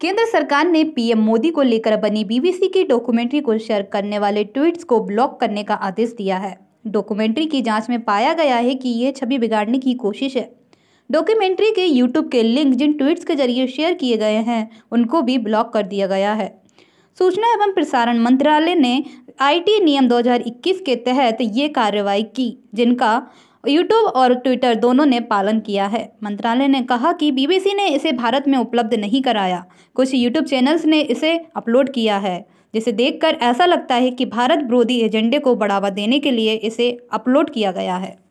केंद्र सरकार ने पीएम मोदी को लेकर बनी बीबीसी की डॉक्यूमेंट्री को शेयर करने वाले ट्वीट्स को ब्लॉक करने का आदेश दिया है डॉक्यूमेंट्री की जांच में पाया गया है कि ये छवि बिगाड़ने की कोशिश है डॉक्यूमेंट्री के यूट्यूब के लिंक जिन ट्वीट्स के जरिए शेयर किए गए हैं उनको भी ब्लॉक कर दिया गया है सूचना एवं प्रसारण मंत्रालय ने आईटी नियम 2021 के तहत ये कार्रवाई की जिनका यूट्यूब और ट्विटर दोनों ने पालन किया है मंत्रालय ने कहा कि बीबीसी ने इसे भारत में उपलब्ध नहीं कराया कुछ यूट्यूब चैनल्स ने इसे अपलोड किया है जिसे देखकर ऐसा लगता है कि भारत विरोधी एजेंडे को बढ़ावा देने के लिए इसे अपलोड किया गया है